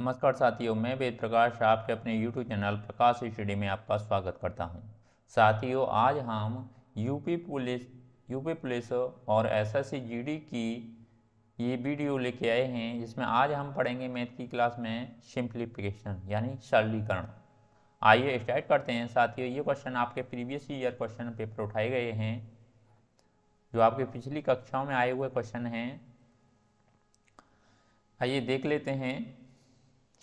नमस्कार साथियों मैं वेद प्रकाश आपके अपने यूट्यूब चैनल प्रकाश स्टडी में आपका स्वागत करता हूं साथियों आज हम यूपी पुलिस यूपी पुलिस और एसएससी जीडी की ये वीडियो लेके आए हैं जिसमें आज हम पढ़ेंगे मैथ की क्लास में सिंप्लीफिकेशन यानी सरलीकरण आइए स्टार्ट करते हैं साथियों ये क्वेश्चन आपके प्रीवियस ईयर क्वेश्चन पेपर उठाए गए हैं जो आपके पिछली कक्षाओं में आए हुए क्वेश्चन हैं आइए देख लेते हैं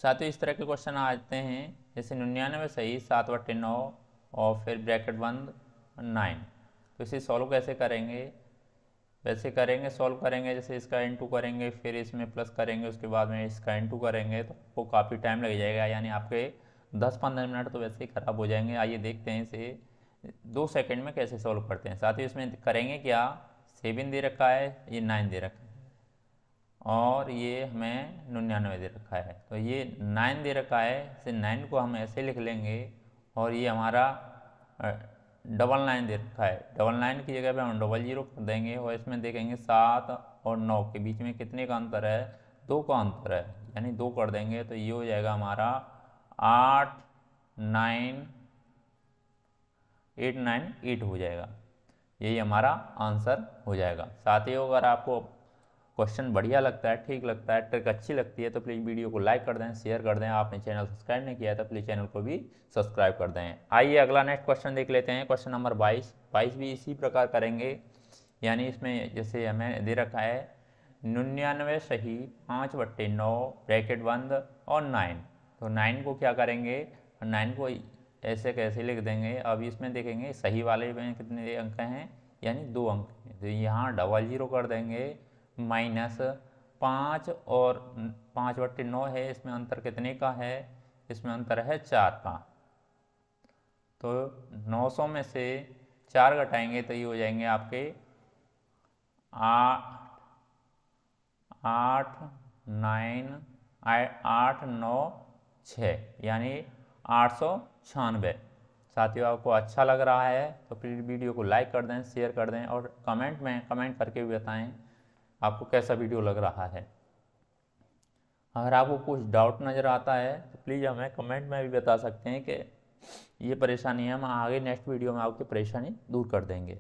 साथ ही इस तरह के क्वेश्चन आते हैं जैसे निन्यानवे सही सात बटे नौ और फिर ब्रैकेट बंद नाइन तो इसे सॉल्व कैसे करेंगे वैसे करेंगे सॉल्व करेंगे जैसे इसका इन टू करेंगे फिर इसमें प्लस करेंगे उसके बाद में इसका इन टू करेंगे तो आपको काफ़ी टाइम लग जाएगा यानी आपके दस पंद्रह मिनट तो वैसे ही ख़राब हो जाएंगे आइए देखते हैं इसे दो सेकंड में कैसे सॉल्व करते हैं साथ ही इसमें करेंगे क्या सेवन दे रखा है ये नाइन दे रखा है और ये हमें निन्यानवे दे रखा है तो ये नाइन दे रखा है इसे नाइन को हम ऐसे लिख लेंगे और ये हमारा डबल नाइन दे रखा है डबल नाइन की जगह पे हम डबल जीरो कर देंगे और इसमें देखेंगे सात और नौ के बीच में कितने का अंतर है दो का अंतर है यानी दो कर देंगे तो ये हो जाएगा हमारा आठ नाइन एट नाइन एट हो जाएगा यही हमारा आंसर हो जाएगा साथ ही अगर आपको क्वेश्चन बढ़िया लगता है ठीक लगता है ट्रिक अच्छी लगती है तो प्लीज़ वीडियो को लाइक कर दें शेयर कर दें आपने चैनल सब्सक्राइब नहीं किया है तो प्लीज़ चैनल को भी सब्सक्राइब कर दें आइए अगला नेक्स्ट क्वेश्चन देख लेते हैं क्वेश्चन नंबर बाईस बाईस भी इसी प्रकार करेंगे यानी इसमें जैसे हमें दे रखा है निन्यानवे सही पाँच बट्टे नौ ब्रैकेट बंद और नाइन तो नाइन को क्या करेंगे नाइन को ऐसे कैसे लिख देंगे अब इसमें देखेंगे सही वाले में कितने अंक हैं यानी दो अंक तो यहाँ डबल जीरो कर देंगे माइनस पाँच और पाँच बट्टे नौ है इसमें अंतर कितने का है इसमें अंतर है चार का तो नौ सौ में से चार घटाएंगे तो ये हो जाएंगे आपके आठ आठ नाइन आठ नौ छः यानी आठ सौ छियानवे साथियों आपको अच्छा लग रहा है तो प्लीज़ वीडियो को लाइक कर दें शेयर कर दें और कमेंट में कमेंट करके भी बताएं आपको कैसा वीडियो लग रहा है अगर आपको कुछ डाउट नज़र आता है तो प्लीज़ हमें कमेंट में भी बता सकते हैं कि ये परेशानी है हम आगे नेक्स्ट वीडियो में आपकी परेशानी दूर कर देंगे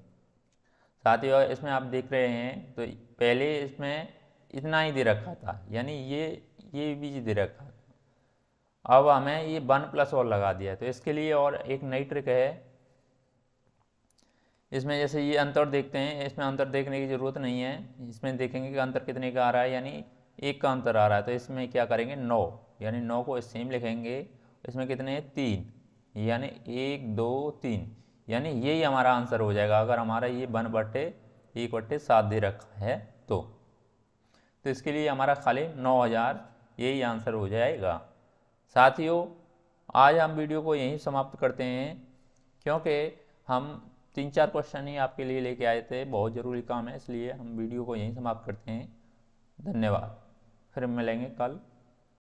साथ ही इसमें आप देख रहे हैं तो पहले इसमें इतना ही दे रखा था यानी ये ये भी दे रखा था अब हमें ये वन प्लस और लगा दिया तो इसके लिए और एक नई ट्रिक है इसमें जैसे ये अंतर देखते हैं इसमें अंतर देखने की ज़रूरत नहीं है इसमें देखेंगे कि अंतर कितने का आ रहा है यानी एक का अंतर आ रहा है तो इसमें क्या करेंगे नौ यानी नौ को सेम लिखेंगे इसमें कितने हैं तीन यानी एक दो तीन यानी यही हमारा आंसर हो जाएगा अगर हमारा ये वन बट्टे एक बट्टे सात दे रखा है तो तो इसके लिए हमारा खाली नौ हज़ार यही आंसर हो जाएगा साथियों आज हम वीडियो को यहीं समाप्त करते हैं क्योंकि हम तीन चार क्वेश्चन ही आपके लिए लेके आए थे बहुत ज़रूरी काम है इसलिए हम वीडियो को यहीं समाप्त करते हैं धन्यवाद फिर मिलेंगे कल